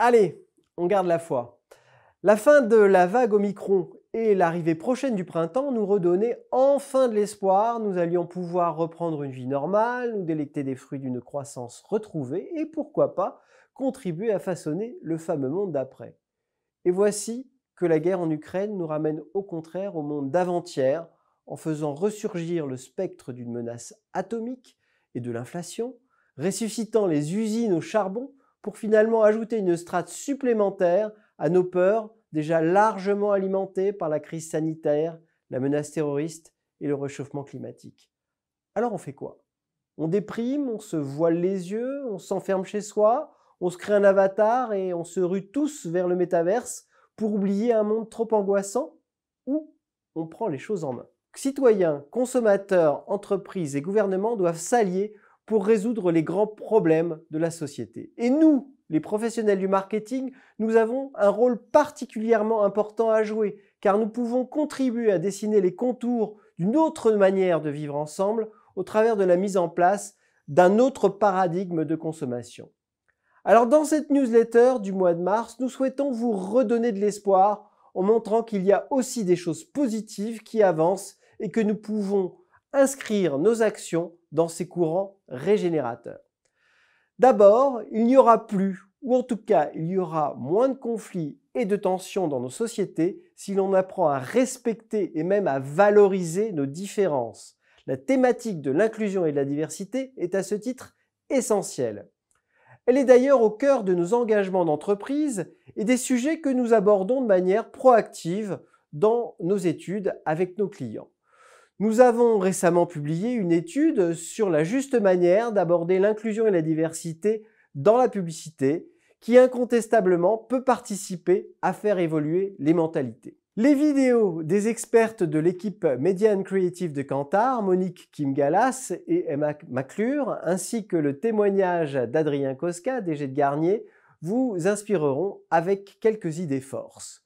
Allez, on garde la foi. La fin de la vague Omicron et l'arrivée prochaine du printemps nous redonnaient enfin de l'espoir. Nous allions pouvoir reprendre une vie normale, nous délecter des fruits d'une croissance retrouvée et pourquoi pas contribuer à façonner le fameux monde d'après. Et voici que la guerre en Ukraine nous ramène au contraire au monde d'avant-hier en faisant ressurgir le spectre d'une menace atomique et de l'inflation, ressuscitant les usines au charbon pour finalement ajouter une strate supplémentaire à nos peurs déjà largement alimentées par la crise sanitaire, la menace terroriste et le réchauffement climatique. Alors on fait quoi On déprime, on se voile les yeux, on s'enferme chez soi, on se crée un avatar et on se rue tous vers le métaverse pour oublier un monde trop angoissant Ou on prend les choses en main Citoyens, consommateurs, entreprises et gouvernements doivent s'allier pour résoudre les grands problèmes de la société. Et nous, les professionnels du marketing, nous avons un rôle particulièrement important à jouer, car nous pouvons contribuer à dessiner les contours d'une autre manière de vivre ensemble au travers de la mise en place d'un autre paradigme de consommation. Alors dans cette newsletter du mois de mars, nous souhaitons vous redonner de l'espoir en montrant qu'il y a aussi des choses positives qui avancent et que nous pouvons inscrire nos actions dans ces courants régénérateurs. D'abord, il n'y aura plus, ou en tout cas il y aura moins de conflits et de tensions dans nos sociétés si l'on apprend à respecter et même à valoriser nos différences. La thématique de l'inclusion et de la diversité est à ce titre essentielle. Elle est d'ailleurs au cœur de nos engagements d'entreprise et des sujets que nous abordons de manière proactive dans nos études avec nos clients. Nous avons récemment publié une étude sur la juste manière d'aborder l'inclusion et la diversité dans la publicité qui incontestablement peut participer à faire évoluer les mentalités. Les vidéos des expertes de l'équipe Media and Creative de Kantar, Monique Kimgalas et Emma McClure, ainsi que le témoignage d'Adrien Koska, DG de Garnier, vous inspireront avec quelques idées forces.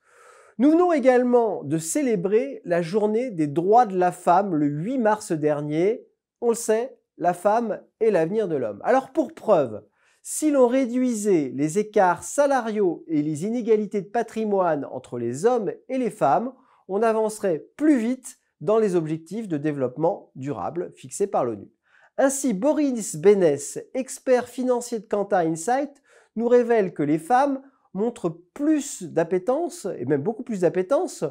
Nous venons également de célébrer la journée des droits de la femme le 8 mars dernier. On le sait, la femme est l'avenir de l'homme. Alors pour preuve, si l'on réduisait les écarts salariaux et les inégalités de patrimoine entre les hommes et les femmes, on avancerait plus vite dans les objectifs de développement durable fixés par l'ONU. Ainsi, Boris Benes, expert financier de Quanta Insight, nous révèle que les femmes montre plus d'appétence, et même beaucoup plus d'appétence,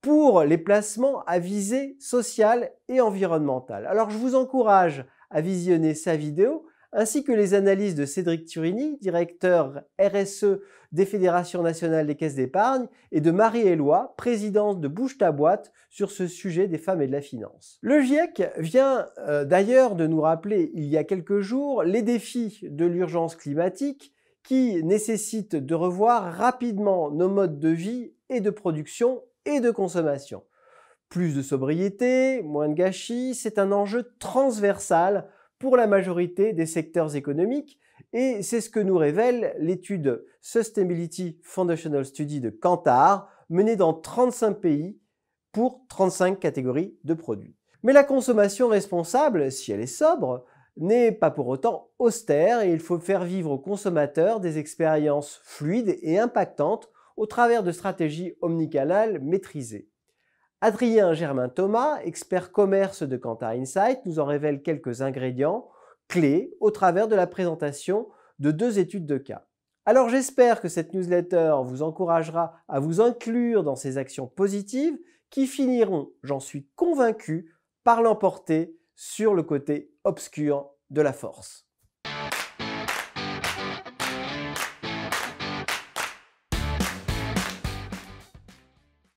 pour les placements à visée sociale et environnementale. Alors je vous encourage à visionner sa vidéo, ainsi que les analyses de Cédric Turini, directeur RSE des Fédérations nationales des caisses d'épargne, et de Marie Éloi, présidente de Bouche ta boîte, sur ce sujet des femmes et de la finance. Le GIEC vient euh, d'ailleurs de nous rappeler il y a quelques jours les défis de l'urgence climatique qui nécessite de revoir rapidement nos modes de vie et de production et de consommation. Plus de sobriété, moins de gâchis, c'est un enjeu transversal pour la majorité des secteurs économiques et c'est ce que nous révèle l'étude Sustainability Foundational Study de Kantar menée dans 35 pays pour 35 catégories de produits. Mais la consommation responsable, si elle est sobre, n'est pas pour autant austère et il faut faire vivre aux consommateurs des expériences fluides et impactantes au travers de stratégies omnicanales maîtrisées. Adrien Germain Thomas, expert commerce de Kantar Insight, nous en révèle quelques ingrédients clés au travers de la présentation de deux études de cas. Alors j'espère que cette newsletter vous encouragera à vous inclure dans ces actions positives qui finiront, j'en suis convaincu, par l'emporter sur le côté obscur de la force.